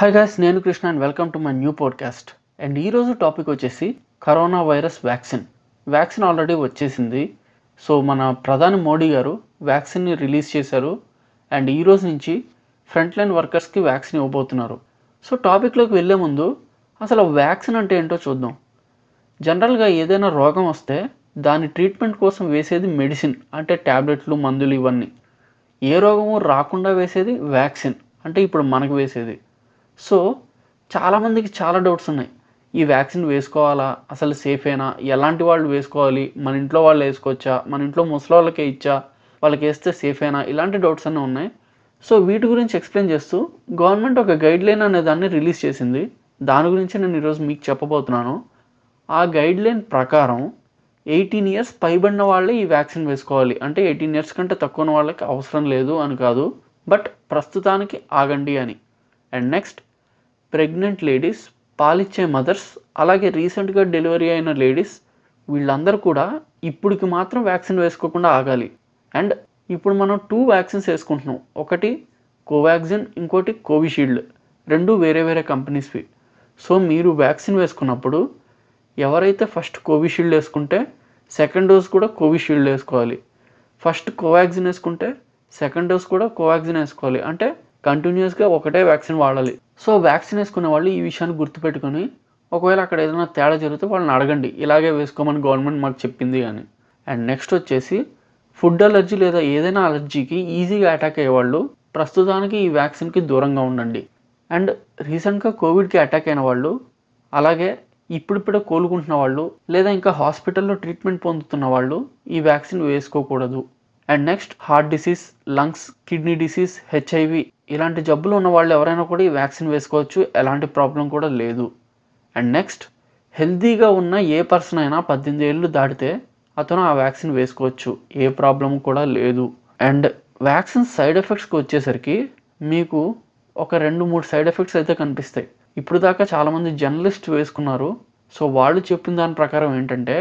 hi guys నేను Krishna and welcome to my new podcast and ఈరోజు topic వచ్చేసి corona virus vaccine vaccine already వచ్చేసింది so మన ప్రధాని మోడీ గారు వ్యాక్సిన్ని రిలీజ్ చేశారు అండ్ ఈరోజు నుంచి ఫ్రంట్ లైన్ వర్కర్స్కి వ్యాక్సిన్ ఇవ్వబోతున్నారు సో టాపిక్లోకి వెళ్ళే ముందు అసలు వ్యాక్సిన్ అంటే ఏంటో చూద్దాం జనరల్గా ఏదైనా రోగం వస్తే దాని ట్రీట్మెంట్ కోసం వేసేది మెడిసిన్ అంటే ట్యాబ్లెట్లు మందులు ఇవన్నీ ఏ రోగము రాకుండా వేసేది వ్యాక్సిన్ అంటే ఇప్పుడు మనకు వేసేది సో చాలామందికి చాలా డౌట్స్ ఉన్నాయి ఈ వ్యాక్సిన్ వేసుకోవాలా అసలు సేఫేనా ఎలాంటి వాళ్ళు వేసుకోవాలి మన ఇంట్లో వాళ్ళు వేసుకోవచ్చా మన ఇంట్లో ముసలి వాళ్ళకే ఇచ్చా వాళ్ళకి వేస్తే సేఫేనా ఇలాంటి డౌట్స్ అన్నీ ఉన్నాయి సో వీటి గురించి ఎక్స్ప్లెయిన్ చేస్తూ గవర్నమెంట్ ఒక గైడ్లైన్ అనే దాన్ని రిలీజ్ చేసింది దాని గురించి నేను ఈరోజు మీకు చెప్పబోతున్నాను ఆ గైడ్లైన్ ప్రకారం ఎయిటీన్ ఇయర్స్ పైబడిన వాళ్ళే ఈ వ్యాక్సిన్ వేసుకోవాలి అంటే ఎయిటీన్ ఇయర్స్ కంటే తక్కువ వాళ్ళకి అవసరం లేదు అని కాదు బట్ ప్రస్తుతానికి ఆగండి అని అండ్ నెక్స్ట్ ప్రెగ్నెంట్ లేడీస్ పాలిచ్చే మదర్స్ అలాగే రీసెంట్గా డెలివరీ అయిన లేడీస్ వీళ్ళందరూ కూడా ఇప్పటికి మాత్రం వ్యాక్సిన్ వేసుకోకుండా ఆగాలి అండ్ ఇప్పుడు మనం టూ వ్యాక్సిన్స్ వేసుకుంటున్నాం ఒకటి కోవాక్సిన్ ఇంకోటి కోవిషీల్డ్ రెండు వేరే వేరే కంపెనీస్వి సో మీరు వ్యాక్సిన్ వేసుకున్నప్పుడు ఎవరైతే ఫస్ట్ కోవిషీల్డ్ వేసుకుంటే సెకండ్ డోస్ కూడా కోవిషీల్డ్ వేసుకోవాలి ఫస్ట్ కోవాక్సిన్ వేసుకుంటే సెకండ్ డోస్ కూడా కోవాక్సిన్ వేసుకోవాలి అంటే కంటిన్యూస్గా ఒకటే వ్యాక్సిన్ వాడాలి సో వ్యాక్సిన్ వేసుకున్న వాళ్ళు ఈ విషయాన్ని గుర్తుపెట్టుకొని ఒకవేళ అక్కడ ఏదైనా తేడా జరిగితే వాళ్ళని అడగండి ఇలాగే వేసుకోమని గవర్నమెంట్ మాకు చెప్పింది అని అండ్ నెక్స్ట్ వచ్చేసి ఫుడ్ అలర్జీ లేదా ఏదైనా అలర్జీకి ఈజీగా అటాక్ అయ్యేవాళ్ళు ప్రస్తుతానికి ఈ వ్యాక్సిన్కి దూరంగా ఉండండి అండ్ రీసెంట్గా కోవిడ్కి అటాక్ అయిన వాళ్ళు అలాగే ఇప్పుడిప్పుడే కోలుకుంటున్న వాళ్ళు లేదా ఇంకా హాస్పిటల్లో ట్రీట్మెంట్ పొందుతున్న వాళ్ళు ఈ వ్యాక్సిన్ వేసుకోకూడదు and next heart disease lungs kidney disease HIV ఇలాంటి జబ్బులు ఉన్న వాళ్ళు ఎవరైనా కూడా ఈ వ్యాక్సిన్ వేసుకోవచ్చు ఎలాంటి ప్రాబ్లం కూడా లేదు అండ్ నెక్స్ట్ హెల్తీగా ఉన్న ఏ పర్సన్ అయినా పద్దెనిమిది ఏళ్ళు దాటితే అతను ఆ వ్యాక్సిన్ వేసుకోవచ్చు ఏ ప్రాబ్లం కూడా లేదు అండ్ వ్యాక్సిన్ సైడ్ ఎఫెక్ట్స్కి వచ్చేసరికి మీకు ఒక రెండు మూడు సైడ్ ఎఫెక్ట్స్ అయితే కనిపిస్తాయి ఇప్పుడు దాకా చాలామంది జర్నలిస్ట్ వేసుకున్నారు సో వాళ్ళు చెప్పిన దాని ప్రకారం ఏంటంటే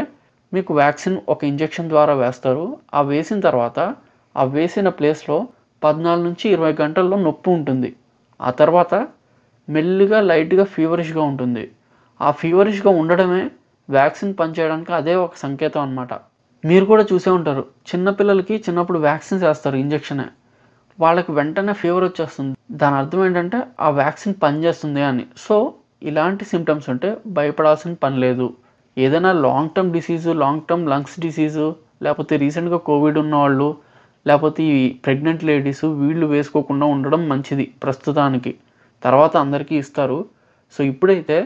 మీకు వ్యాక్సిన్ ఒక ఇంజెక్షన్ ద్వారా వేస్తారు ఆ వేసిన తర్వాత ఆ వేసిన ప్లేస్లో పద్నాలుగు నుంచి ఇరవై గంటల్లో నొప్పి ఉంటుంది ఆ తర్వాత మెల్లిగా లైట్గా ఫీవరిష్గా ఉంటుంది ఆ ఫీవరిష్గా ఉండడమే వ్యాక్సిన్ పనిచేయడానికి అదే ఒక సంకేతం అనమాట మీరు కూడా చూసే ఉంటారు చిన్నపిల్లలకి చిన్నప్పుడు వ్యాక్సిన్స్ వేస్తారు ఇంజెక్షనే వాళ్ళకి వెంటనే ఫీవర్ వచ్చేస్తుంది దాని అర్థం ఏంటంటే ఆ వ్యాక్సిన్ పనిచేస్తుంది అని సో ఇలాంటి సిమ్టమ్స్ ఉంటే భయపడాల్సిన పని లేదు ఏదైనా long term disease long term lungs disease లేకపోతే రీసెంట్గా కోవిడ్ ఉన్నవాళ్ళు లేకపోతే ఈ ప్రెగ్నెంట్ లేడీస్ వీళ్ళు వేసుకోకుండా ఉండడం మంచిది ప్రస్తుతానికి తర్వాత అందరికీ ఇస్తారు సో ఇప్పుడైతే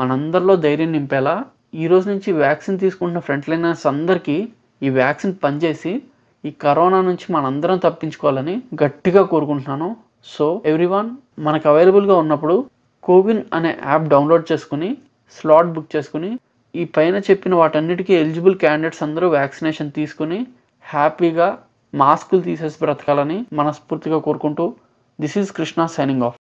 మనందరిలో ధైర్యం నింపేలా ఈరోజు నుంచి వ్యాక్సిన్ తీసుకుంటున్న ఫ్రంట్ లైనర్స్ అందరికీ ఈ వ్యాక్సిన్ పనిచేసి ఈ కరోనా నుంచి మనందరం తప్పించుకోవాలని గట్టిగా కోరుకుంటున్నాను సో ఎవ్రీవన్ మనకు అవైలబుల్గా ఉన్నప్పుడు కోవిన్ అనే యాప్ డౌన్లోడ్ చేసుకుని స్లాట్ బుక్ చేసుకుని ఈ పైన చెప్పిన వాటన్నిటికీ ఎలిజిబుల్ క్యాండిడేట్స్ అందరూ వ్యాక్సినేషన్ తీసుకుని హ్యాపీగా మాస్కులు తీసేసి బ్రతకాలని మనస్ఫూర్తిగా కోరుకుంటూ this is Krishna signing of